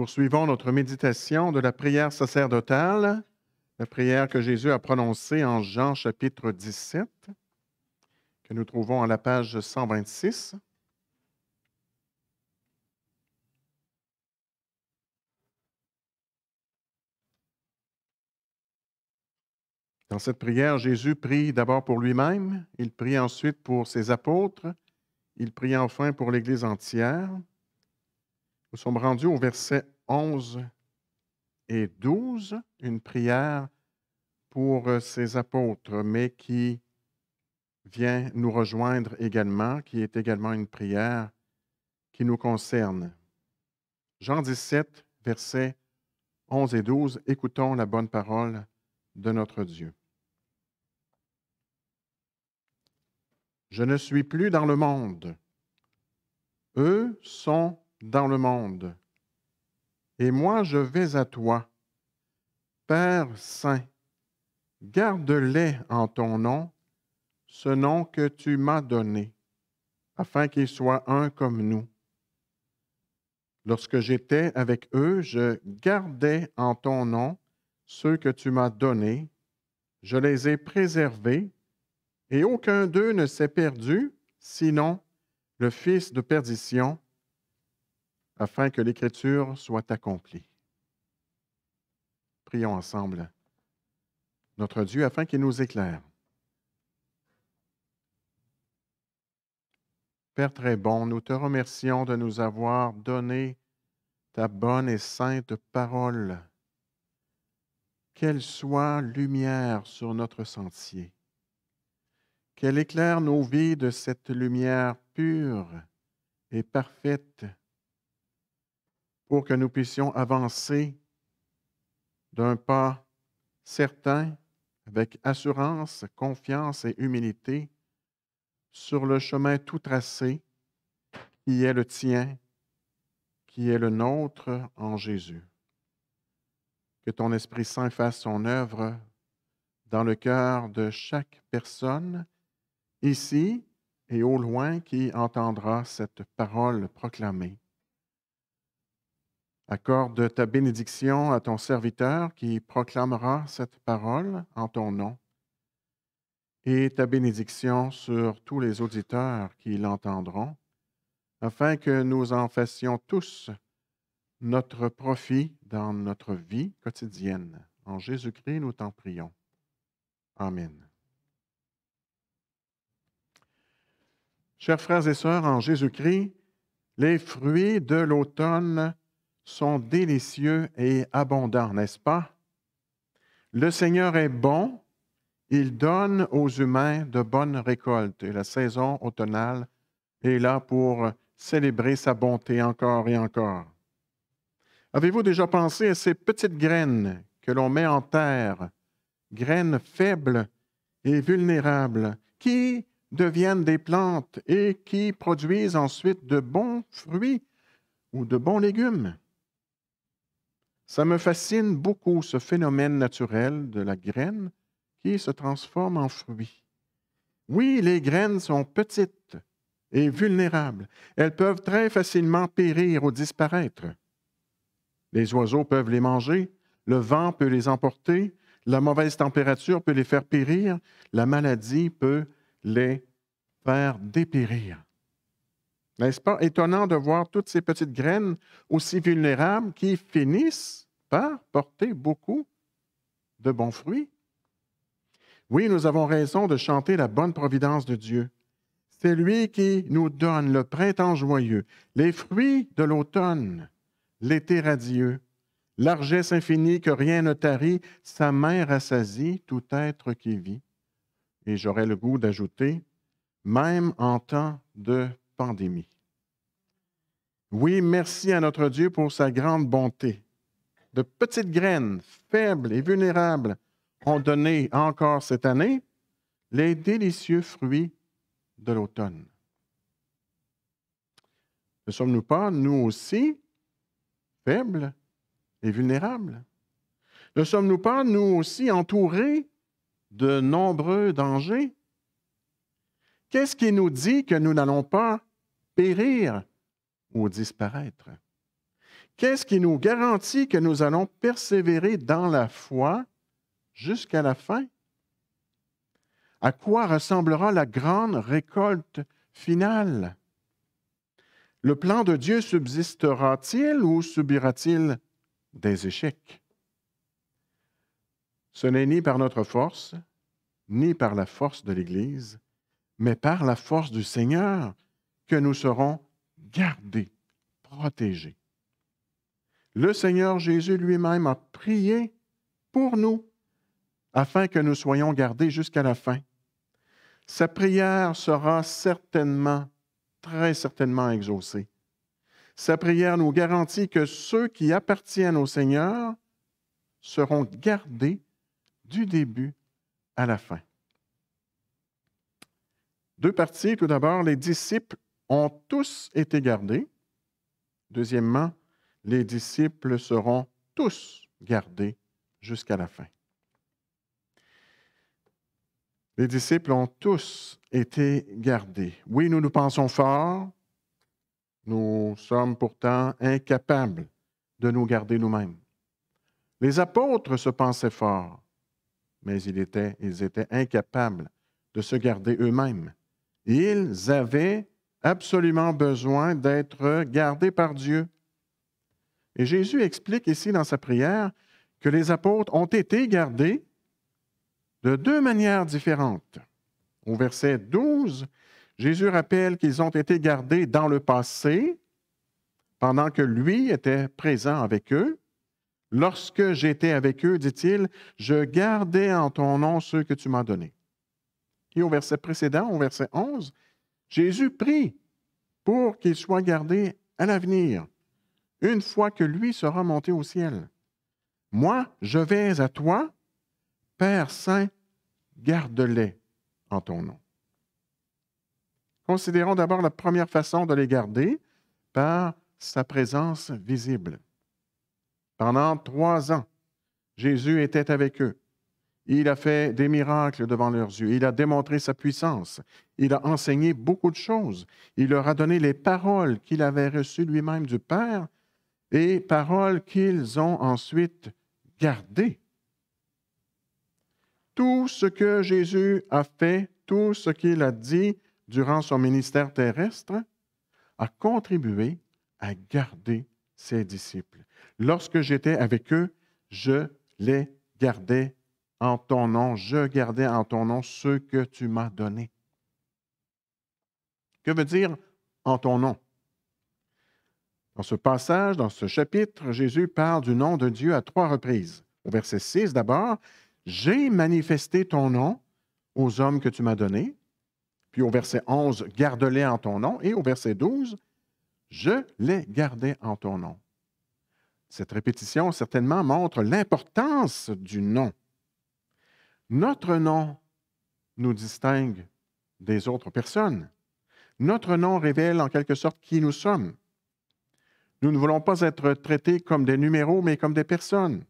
poursuivons notre méditation de la prière sacerdotale, la prière que Jésus a prononcée en Jean chapitre 17, que nous trouvons à la page 126. Dans cette prière, Jésus prie d'abord pour lui-même, il prie ensuite pour ses apôtres, il prie enfin pour l'Église entière. Nous sommes rendus au verset 11 et 12, une prière pour ses euh, apôtres, mais qui vient nous rejoindre également, qui est également une prière qui nous concerne. Jean 17, versets 11 et 12, écoutons la bonne parole de notre Dieu. Je ne suis plus dans le monde. Eux sont dans le monde. Et moi, je vais à toi. Père Saint, garde-les en ton nom, ce nom que tu m'as donné, afin qu'ils soient un comme nous. Lorsque j'étais avec eux, je gardais en ton nom ceux que tu m'as donnés, je les ai préservés, et aucun d'eux ne s'est perdu, sinon le fils de perdition, afin que l'Écriture soit accomplie. Prions ensemble notre Dieu afin qu'il nous éclaire. Père très bon, nous te remercions de nous avoir donné ta bonne et sainte parole, qu'elle soit lumière sur notre sentier, qu'elle éclaire nos vies de cette lumière pure et parfaite pour que nous puissions avancer d'un pas certain, avec assurance, confiance et humilité, sur le chemin tout tracé qui est le tien, qui est le nôtre en Jésus. Que ton Esprit Saint fasse son œuvre dans le cœur de chaque personne, ici et au loin, qui entendra cette parole proclamée. Accorde ta bénédiction à ton serviteur qui proclamera cette parole en ton nom, et ta bénédiction sur tous les auditeurs qui l'entendront, afin que nous en fassions tous notre profit dans notre vie quotidienne. En Jésus-Christ, nous t'en prions. Amen. Chers frères et sœurs, en Jésus-Christ, les fruits de l'automne sont délicieux et abondants, n'est-ce pas? Le Seigneur est bon, il donne aux humains de bonnes récoltes et la saison automnale est là pour célébrer sa bonté encore et encore. Avez-vous déjà pensé à ces petites graines que l'on met en terre, graines faibles et vulnérables, qui deviennent des plantes et qui produisent ensuite de bons fruits ou de bons légumes? Ça me fascine beaucoup ce phénomène naturel de la graine qui se transforme en fruit. Oui, les graines sont petites et vulnérables. Elles peuvent très facilement périr ou disparaître. Les oiseaux peuvent les manger, le vent peut les emporter, la mauvaise température peut les faire périr, la maladie peut les faire dépérir. N'est-ce pas étonnant de voir toutes ces petites graines aussi vulnérables qui finissent par porter beaucoup de bons fruits. Oui, nous avons raison de chanter la bonne providence de Dieu. C'est lui qui nous donne le printemps joyeux, les fruits de l'automne, l'été radieux, largesse infinie que rien ne tarit, sa main rassasie tout être qui vit. Et j'aurais le goût d'ajouter, même en temps de pandémie. Oui, merci à notre Dieu pour sa grande bonté de petites graines faibles et vulnérables ont donné encore cette année les délicieux fruits de l'automne. Ne sommes-nous pas, nous aussi, faibles et vulnérables? Ne sommes-nous pas, nous aussi, entourés de nombreux dangers? Qu'est-ce qui nous dit que nous n'allons pas périr ou disparaître? Qu'est-ce qui nous garantit que nous allons persévérer dans la foi jusqu'à la fin? À quoi ressemblera la grande récolte finale? Le plan de Dieu subsistera-t-il ou subira-t-il des échecs? Ce n'est ni par notre force, ni par la force de l'Église, mais par la force du Seigneur que nous serons gardés, protégés le Seigneur Jésus lui-même a prié pour nous afin que nous soyons gardés jusqu'à la fin. Sa prière sera certainement, très certainement exaucée. Sa prière nous garantit que ceux qui appartiennent au Seigneur seront gardés du début à la fin. Deux parties. Tout d'abord, les disciples ont tous été gardés. Deuxièmement, les disciples seront tous gardés jusqu'à la fin. Les disciples ont tous été gardés. Oui, nous nous pensons forts, nous sommes pourtant incapables de nous garder nous-mêmes. Les apôtres se pensaient forts, mais ils étaient, ils étaient incapables de se garder eux-mêmes. Ils avaient absolument besoin d'être gardés par Dieu. Et Jésus explique ici dans sa prière que les apôtres ont été gardés de deux manières différentes. Au verset 12, Jésus rappelle qu'ils ont été gardés dans le passé, pendant que lui était présent avec eux. Lorsque j'étais avec eux, dit-il, je gardais en ton nom ceux que tu m'as donnés. Et au verset précédent, au verset 11, Jésus prie pour qu'ils soient gardés à l'avenir, une fois que lui sera monté au ciel. Moi, je vais à toi, Père Saint, garde-les en ton nom. Considérons d'abord la première façon de les garder par sa présence visible. Pendant trois ans, Jésus était avec eux. Il a fait des miracles devant leurs yeux. Il a démontré sa puissance. Il a enseigné beaucoup de choses. Il leur a donné les paroles qu'il avait reçues lui-même du Père et paroles qu'ils ont ensuite gardées. Tout ce que Jésus a fait, tout ce qu'il a dit durant son ministère terrestre, a contribué à garder ses disciples. Lorsque j'étais avec eux, je les gardais en ton nom, je gardais en ton nom ce que tu m'as donné. Que veut dire en ton nom? Dans ce passage, dans ce chapitre, Jésus parle du nom de Dieu à trois reprises. Au verset 6 d'abord, J'ai manifesté ton nom aux hommes que tu m'as donnés. Puis au verset 11, Garde-les en ton nom. Et au verset 12, Je les gardais en ton nom. Cette répétition certainement montre l'importance du nom. Notre nom nous distingue des autres personnes. Notre nom révèle en quelque sorte qui nous sommes. Nous ne voulons pas être traités comme des numéros, mais comme des personnes.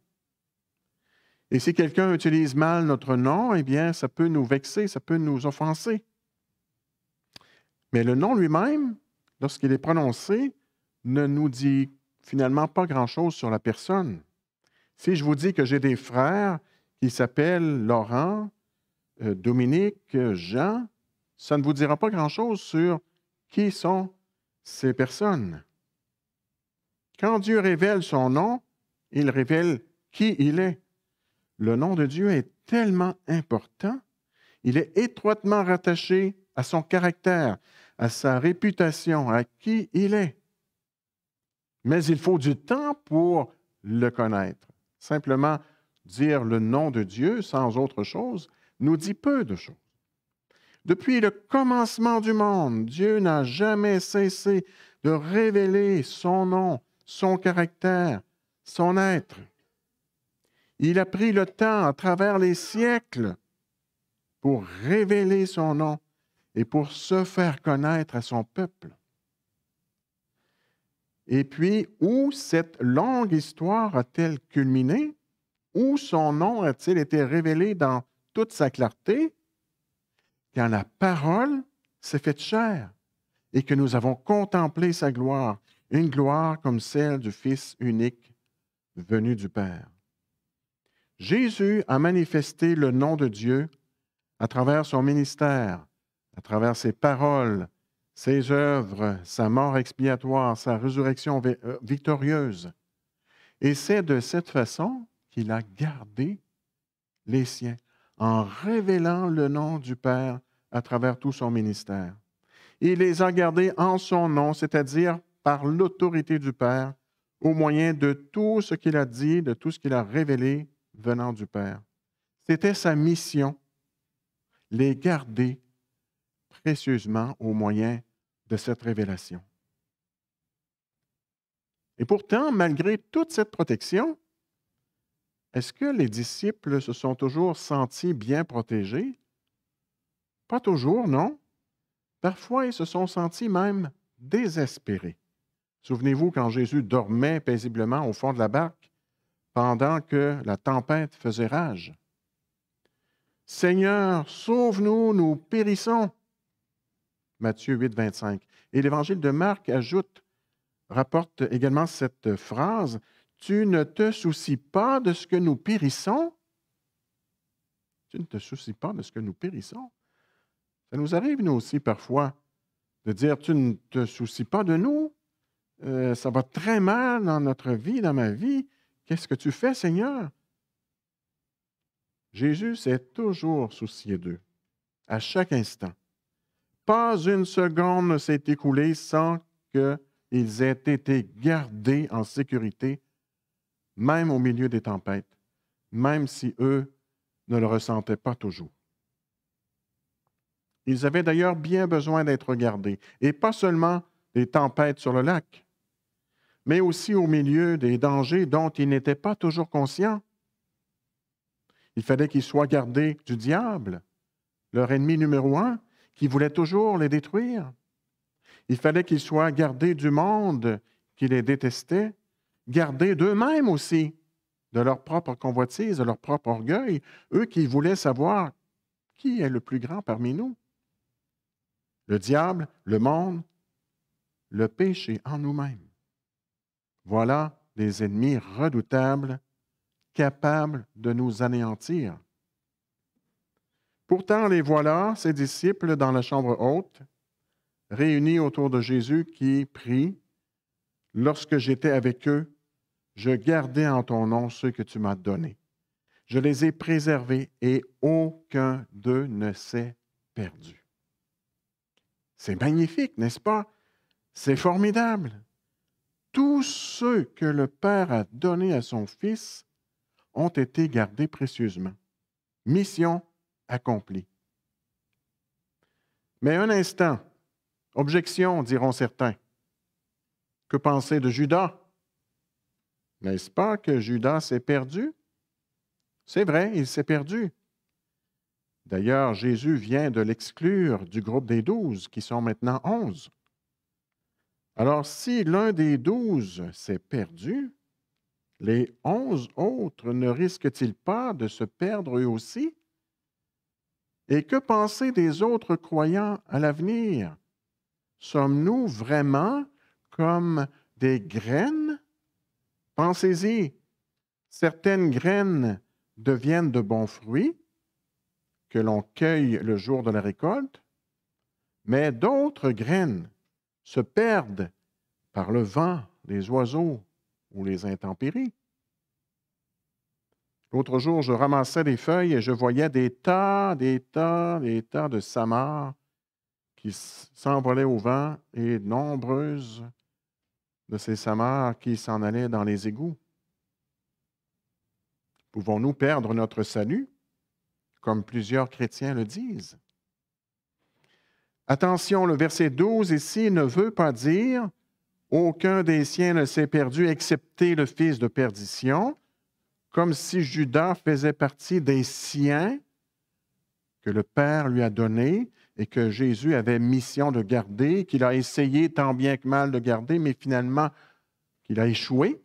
Et si quelqu'un utilise mal notre nom, eh bien, ça peut nous vexer, ça peut nous offenser. Mais le nom lui-même, lorsqu'il est prononcé, ne nous dit finalement pas grand-chose sur la personne. Si je vous dis que j'ai des frères qui s'appellent Laurent, euh, Dominique, Jean, ça ne vous dira pas grand-chose sur qui sont ces personnes. Quand Dieu révèle son nom, il révèle qui il est. Le nom de Dieu est tellement important, il est étroitement rattaché à son caractère, à sa réputation, à qui il est. Mais il faut du temps pour le connaître. Simplement dire le nom de Dieu sans autre chose nous dit peu de choses. Depuis le commencement du monde, Dieu n'a jamais cessé de révéler son nom son caractère, son être. Il a pris le temps à travers les siècles pour révéler son nom et pour se faire connaître à son peuple. Et puis, où cette longue histoire a-t-elle culminé? Où son nom a-t-il été révélé dans toute sa clarté? Quand la parole s'est faite chair et que nous avons contemplé sa gloire une gloire comme celle du Fils unique venu du Père. Jésus a manifesté le nom de Dieu à travers son ministère, à travers ses paroles, ses œuvres, sa mort expiatoire, sa résurrection euh, victorieuse. Et c'est de cette façon qu'il a gardé les siens, en révélant le nom du Père à travers tout son ministère. Il les a gardés en son nom, c'est-à-dire par l'autorité du Père au moyen de tout ce qu'il a dit, de tout ce qu'il a révélé venant du Père. C'était sa mission, les garder précieusement au moyen de cette révélation. Et pourtant, malgré toute cette protection, est-ce que les disciples se sont toujours sentis bien protégés? Pas toujours, non. Parfois, ils se sont sentis même désespérés. Souvenez-vous quand Jésus dormait paisiblement au fond de la barque pendant que la tempête faisait rage. Seigneur, sauve-nous, nous périssons. Matthieu 8, 25. Et l'évangile de Marc ajoute, rapporte également cette phrase, Tu ne te soucies pas de ce que nous périssons. Tu ne te soucies pas de ce que nous périssons. Ça nous arrive, nous aussi, parfois, de dire, Tu ne te soucies pas de nous. Euh, ça va très mal dans notre vie, dans ma vie. Qu'est-ce que tu fais, Seigneur? Jésus s'est toujours soucié d'eux, à chaque instant. Pas une seconde ne s'est écoulée sans qu'ils aient été gardés en sécurité, même au milieu des tempêtes, même si eux ne le ressentaient pas toujours. Ils avaient d'ailleurs bien besoin d'être gardés, et pas seulement des tempêtes sur le lac, mais aussi au milieu des dangers dont ils n'étaient pas toujours conscients. Il fallait qu'ils soient gardés du diable, leur ennemi numéro un, qui voulait toujours les détruire. Il fallait qu'ils soient gardés du monde qui les détestait, gardés d'eux-mêmes aussi, de leur propre convoitise, de leur propre orgueil, eux qui voulaient savoir qui est le plus grand parmi nous. Le diable, le monde, le péché en nous-mêmes. Voilà des ennemis redoutables, capables de nous anéantir. Pourtant, les voilà, ses disciples, dans la chambre haute, réunis autour de Jésus qui prie, Lorsque j'étais avec eux, je gardais en ton nom ceux que tu m'as donnés. Je les ai préservés et aucun d'eux ne s'est perdu. C'est magnifique, n'est-ce pas? C'est formidable tous ceux que le Père a donnés à son Fils ont été gardés précieusement. Mission accomplie. Mais un instant, objection, diront certains. Que penser de Judas? N'est-ce pas que Judas s'est perdu? C'est vrai, il s'est perdu. D'ailleurs, Jésus vient de l'exclure du groupe des douze, qui sont maintenant onze. Alors, si l'un des douze s'est perdu, les onze autres ne risquent-ils pas de se perdre eux aussi? Et que penser des autres croyants à l'avenir? Sommes-nous vraiment comme des graines? Pensez-y, certaines graines deviennent de bons fruits que l'on cueille le jour de la récolte, mais d'autres graines se perdent par le vent, les oiseaux ou les intempéries. L'autre jour, je ramassais des feuilles et je voyais des tas, des tas, des tas de samars qui s'envolaient au vent et nombreuses de ces samars qui s'en allaient dans les égouts. Pouvons-nous perdre notre salut, comme plusieurs chrétiens le disent? Attention, le verset 12 ici ne veut pas dire aucun des siens ne s'est perdu excepté le fils de perdition, comme si Judas faisait partie des siens que le Père lui a donnés et que Jésus avait mission de garder, qu'il a essayé tant bien que mal de garder, mais finalement qu'il a échoué.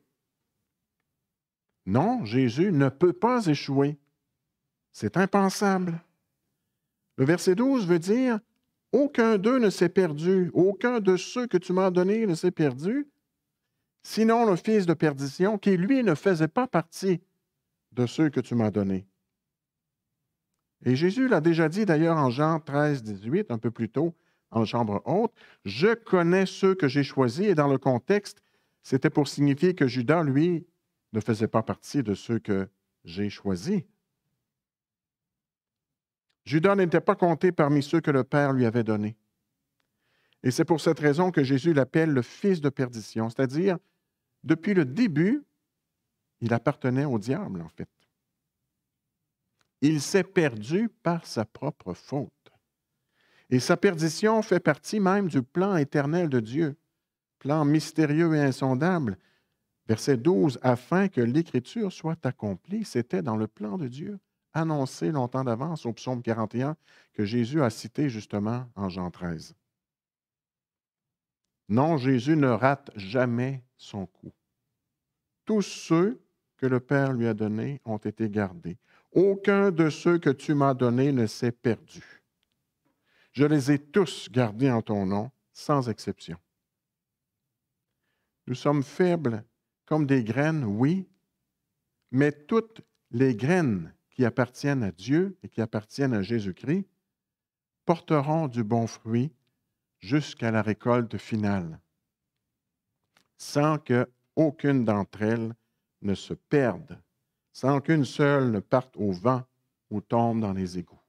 Non, Jésus ne peut pas échouer. C'est impensable. Le verset 12 veut dire aucun d'eux ne s'est perdu, aucun de ceux que tu m'as donnés ne s'est perdu, sinon le fils de perdition, qui lui ne faisait pas partie de ceux que tu m'as donnés. Et Jésus l'a déjà dit d'ailleurs en Jean 13, 18, un peu plus tôt, en chambre haute, Je connais ceux que j'ai choisis, et dans le contexte, c'était pour signifier que Judas, lui, ne faisait pas partie de ceux que j'ai choisis. Judas n'était pas compté parmi ceux que le Père lui avait donnés. Et c'est pour cette raison que Jésus l'appelle le fils de perdition, c'est-à-dire, depuis le début, il appartenait au diable, en fait. Il s'est perdu par sa propre faute. Et sa perdition fait partie même du plan éternel de Dieu, plan mystérieux et insondable. Verset 12, afin que l'écriture soit accomplie, c'était dans le plan de Dieu annoncé longtemps d'avance au psaume 41 que Jésus a cité justement en Jean 13. Non, Jésus ne rate jamais son coup. Tous ceux que le Père lui a donnés ont été gardés. Aucun de ceux que tu m'as donnés ne s'est perdu. Je les ai tous gardés en ton nom, sans exception. Nous sommes faibles comme des graines, oui, mais toutes les graines qui appartiennent à Dieu et qui appartiennent à Jésus-Christ porteront du bon fruit jusqu'à la récolte finale, sans que aucune d'entre elles ne se perde, sans qu'une seule ne parte au vent ou tombe dans les égouts.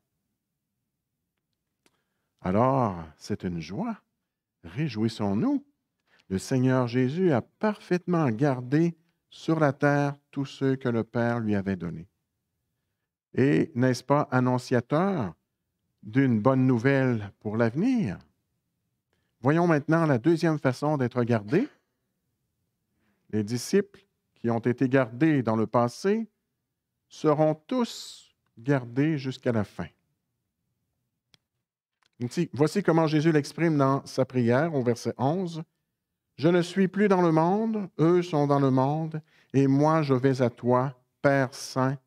Alors, c'est une joie. Réjouissons-nous. Le Seigneur Jésus a parfaitement gardé sur la terre tous ceux que le Père lui avait donnés et, n'est-ce pas, annonciateur d'une bonne nouvelle pour l'avenir. Voyons maintenant la deuxième façon d'être gardé. Les disciples qui ont été gardés dans le passé seront tous gardés jusqu'à la fin. Voici comment Jésus l'exprime dans sa prière au verset 11. Je ne suis plus dans le monde, eux sont dans le monde, et moi je vais à toi, Père Saint,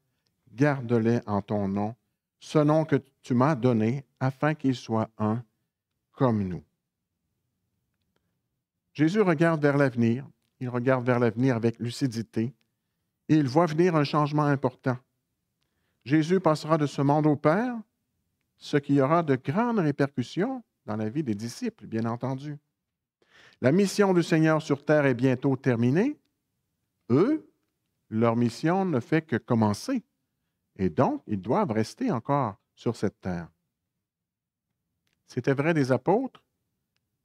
garde-les en ton nom, ce nom que tu m'as donné, afin qu'ils soient un comme nous. Jésus regarde vers l'avenir, il regarde vers l'avenir avec lucidité, et il voit venir un changement important. Jésus passera de ce monde au Père, ce qui aura de grandes répercussions dans la vie des disciples, bien entendu. La mission du Seigneur sur terre est bientôt terminée. Eux, leur mission ne fait que commencer. Et donc, ils doivent rester encore sur cette terre. C'était vrai des apôtres,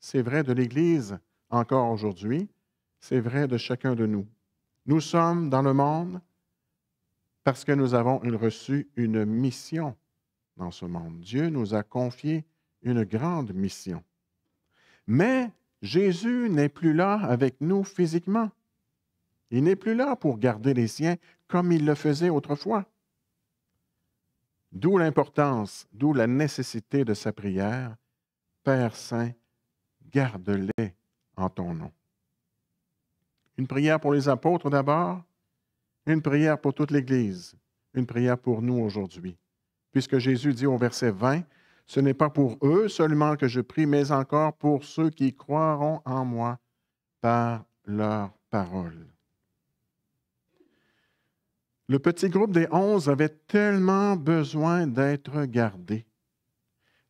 c'est vrai de l'Église encore aujourd'hui, c'est vrai de chacun de nous. Nous sommes dans le monde parce que nous avons reçu une mission dans ce monde. Dieu nous a confié une grande mission. Mais Jésus n'est plus là avec nous physiquement. Il n'est plus là pour garder les siens comme il le faisait autrefois. D'où l'importance, d'où la nécessité de sa prière. Père Saint, garde-les en ton nom. Une prière pour les apôtres d'abord, une prière pour toute l'Église, une prière pour nous aujourd'hui. Puisque Jésus dit au verset 20, Ce n'est pas pour eux seulement que je prie, mais encore pour ceux qui croiront en moi par leur parole le petit groupe des onze avait tellement besoin d'être gardé.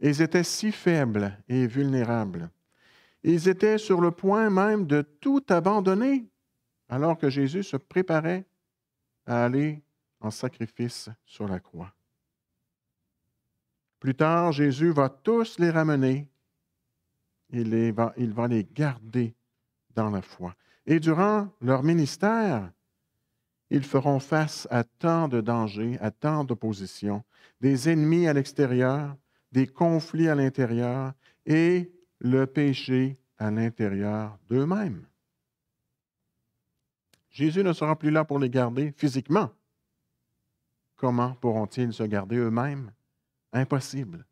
Ils étaient si faibles et vulnérables. Ils étaient sur le point même de tout abandonner alors que Jésus se préparait à aller en sacrifice sur la croix. Plus tard, Jésus va tous les ramener. Il, il va les garder dans la foi. Et durant leur ministère, ils feront face à tant de dangers, à tant d'oppositions, des ennemis à l'extérieur, des conflits à l'intérieur et le péché à l'intérieur d'eux-mêmes. Jésus ne sera plus là pour les garder physiquement. Comment pourront-ils se garder eux-mêmes? Impossible.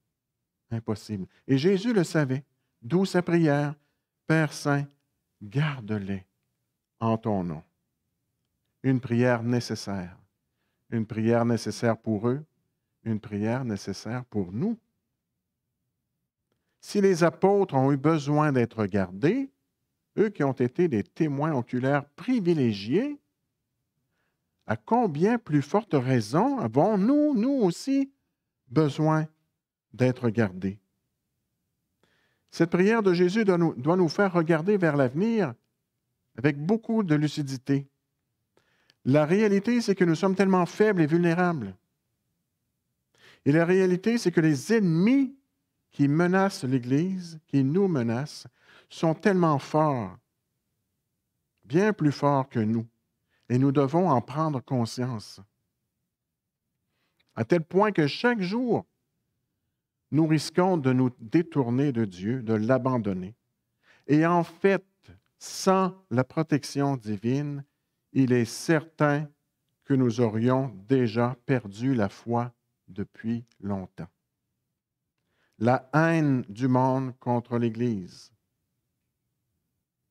Impossible. Et Jésus le savait, d'où sa prière, Père Saint, garde-les en ton nom une prière nécessaire. Une prière nécessaire pour eux, une prière nécessaire pour nous. Si les apôtres ont eu besoin d'être gardés, eux qui ont été des témoins oculaires privilégiés, à combien plus forte raison avons-nous, nous aussi, besoin d'être gardés? Cette prière de Jésus doit nous, doit nous faire regarder vers l'avenir avec beaucoup de lucidité. La réalité, c'est que nous sommes tellement faibles et vulnérables. Et la réalité, c'est que les ennemis qui menacent l'Église, qui nous menacent, sont tellement forts, bien plus forts que nous. Et nous devons en prendre conscience. À tel point que chaque jour, nous risquons de nous détourner de Dieu, de l'abandonner. Et en fait, sans la protection divine, il est certain que nous aurions déjà perdu la foi depuis longtemps. La haine du monde contre l'Église,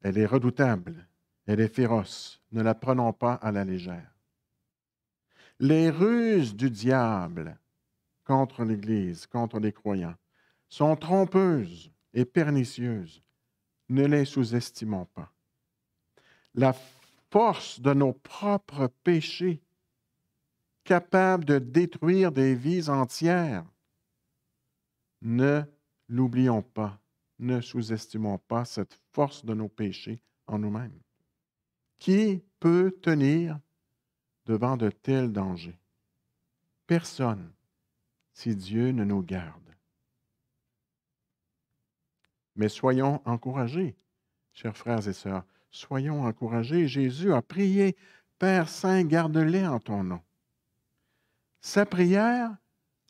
elle est redoutable, elle est féroce, ne la prenons pas à la légère. Les ruses du diable contre l'Église, contre les croyants, sont trompeuses et pernicieuses, ne les sous-estimons pas. La force de nos propres péchés, capable de détruire des vies entières. Ne l'oublions pas, ne sous-estimons pas cette force de nos péchés en nous-mêmes. Qui peut tenir devant de tels dangers? Personne, si Dieu ne nous garde. Mais soyons encouragés, chers frères et sœurs. Soyons encouragés. Jésus a prié, Père Saint, garde-les en ton nom. Sa prière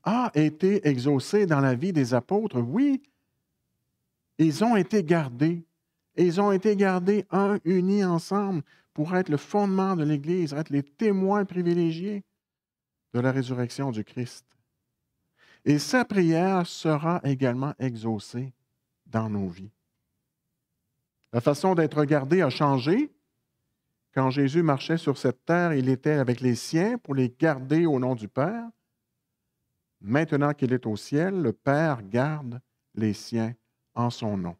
a été exaucée dans la vie des apôtres, oui. Ils ont été gardés. Ils ont été gardés un, unis ensemble pour être le fondement de l'Église, être les témoins privilégiés de la résurrection du Christ. Et sa prière sera également exaucée dans nos vies. La façon d'être gardé a changé. Quand Jésus marchait sur cette terre, il était avec les siens pour les garder au nom du Père. Maintenant qu'il est au ciel, le Père garde les siens en son nom.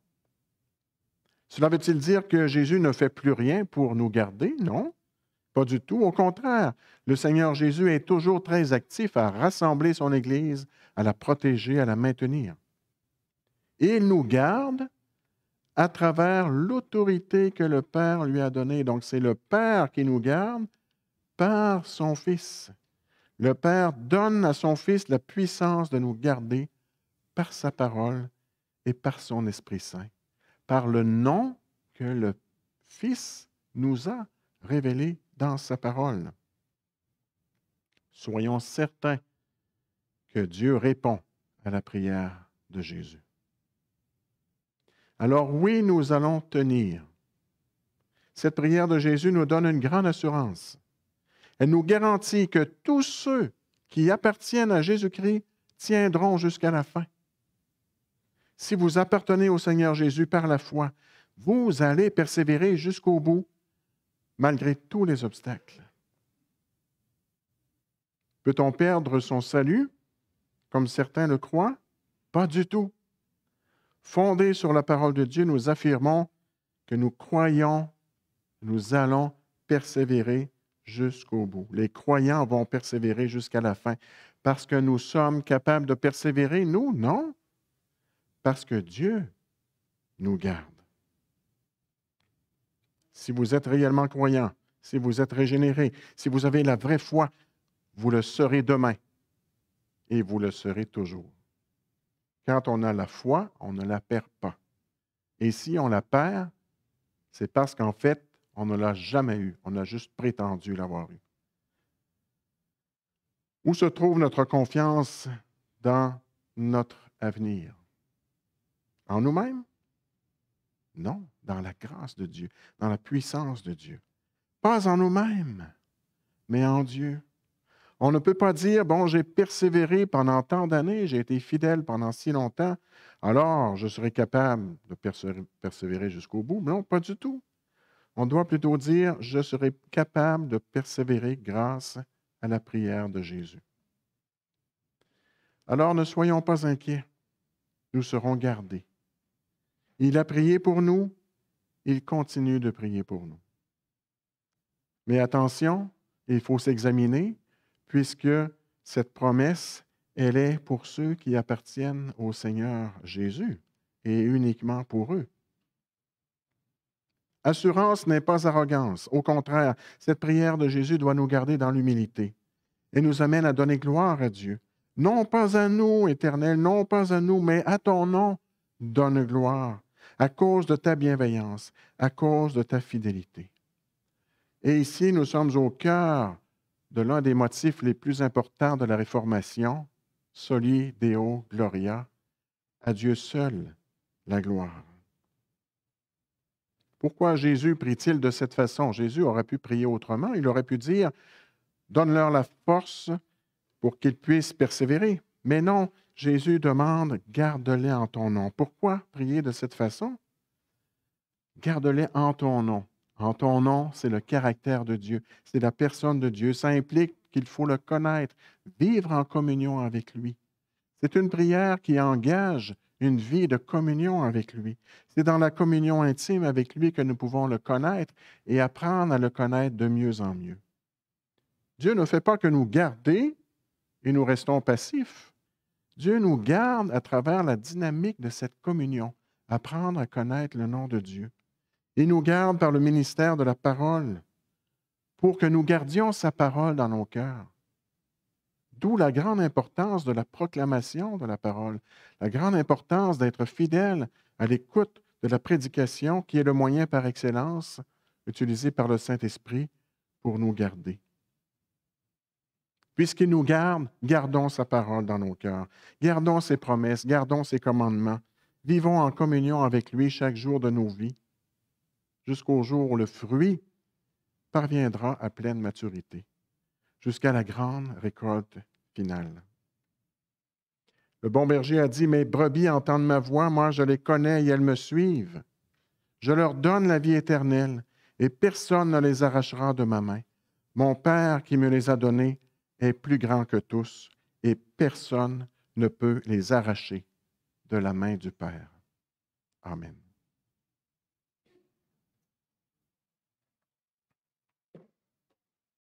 Cela veut-il dire que Jésus ne fait plus rien pour nous garder? Non, pas du tout. Au contraire, le Seigneur Jésus est toujours très actif à rassembler son Église, à la protéger, à la maintenir. Il nous garde à travers l'autorité que le Père lui a donnée. Donc c'est le Père qui nous garde par son Fils. Le Père donne à son Fils la puissance de nous garder par sa parole et par son Esprit Saint, par le nom que le Fils nous a révélé dans sa parole. Soyons certains que Dieu répond à la prière de Jésus. Alors oui, nous allons tenir. Cette prière de Jésus nous donne une grande assurance. Elle nous garantit que tous ceux qui appartiennent à Jésus-Christ tiendront jusqu'à la fin. Si vous appartenez au Seigneur Jésus par la foi, vous allez persévérer jusqu'au bout, malgré tous les obstacles. Peut-on perdre son salut, comme certains le croient? Pas du tout fondés sur la parole de Dieu, nous affirmons que nous croyons, nous allons persévérer jusqu'au bout. Les croyants vont persévérer jusqu'à la fin. Parce que nous sommes capables de persévérer, nous, non. Parce que Dieu nous garde. Si vous êtes réellement croyant, si vous êtes régénéré, si vous avez la vraie foi, vous le serez demain et vous le serez toujours. Quand on a la foi, on ne la perd pas. Et si on la perd, c'est parce qu'en fait, on ne l'a jamais eue. On a juste prétendu l'avoir eue. Où se trouve notre confiance dans notre avenir? En nous-mêmes? Non, dans la grâce de Dieu, dans la puissance de Dieu. Pas en nous-mêmes, mais en Dieu. On ne peut pas dire, bon, j'ai persévéré pendant tant d'années, j'ai été fidèle pendant si longtemps, alors je serai capable de persévérer jusqu'au bout. non, pas du tout. On doit plutôt dire, je serai capable de persévérer grâce à la prière de Jésus. Alors ne soyons pas inquiets, nous serons gardés. Il a prié pour nous, il continue de prier pour nous. Mais attention, il faut s'examiner puisque cette promesse, elle est pour ceux qui appartiennent au Seigneur Jésus et uniquement pour eux. Assurance n'est pas arrogance. Au contraire, cette prière de Jésus doit nous garder dans l'humilité et nous amène à donner gloire à Dieu. Non pas à nous, Éternel, non pas à nous, mais à ton nom, donne gloire, à cause de ta bienveillance, à cause de ta fidélité. Et ici, nous sommes au cœur de l'un des motifs les plus importants de la Réformation, Soli Deo Gloria, à Dieu seul la gloire. Pourquoi Jésus prie-t-il de cette façon Jésus aurait pu prier autrement, il aurait pu dire, donne-leur la force pour qu'ils puissent persévérer. Mais non, Jésus demande, garde-les en ton nom. Pourquoi prier de cette façon Garde-les en ton nom. En ton nom, c'est le caractère de Dieu, c'est la personne de Dieu. Ça implique qu'il faut le connaître, vivre en communion avec lui. C'est une prière qui engage une vie de communion avec lui. C'est dans la communion intime avec lui que nous pouvons le connaître et apprendre à le connaître de mieux en mieux. Dieu ne fait pas que nous garder et nous restons passifs. Dieu nous garde à travers la dynamique de cette communion, apprendre à connaître le nom de Dieu. Il nous garde par le ministère de la parole pour que nous gardions sa parole dans nos cœurs. D'où la grande importance de la proclamation de la parole, la grande importance d'être fidèle à l'écoute de la prédication qui est le moyen par excellence utilisé par le Saint-Esprit pour nous garder. Puisqu'il nous garde, gardons sa parole dans nos cœurs, gardons ses promesses, gardons ses commandements, vivons en communion avec lui chaque jour de nos vies, jusqu'au jour où le fruit parviendra à pleine maturité, jusqu'à la grande récolte finale. Le bon berger a dit, Mes brebis entendent ma voix, moi je les connais et elles me suivent. Je leur donne la vie éternelle, et personne ne les arrachera de ma main. Mon Père qui me les a donnés est plus grand que tous, et personne ne peut les arracher de la main du Père. Amen.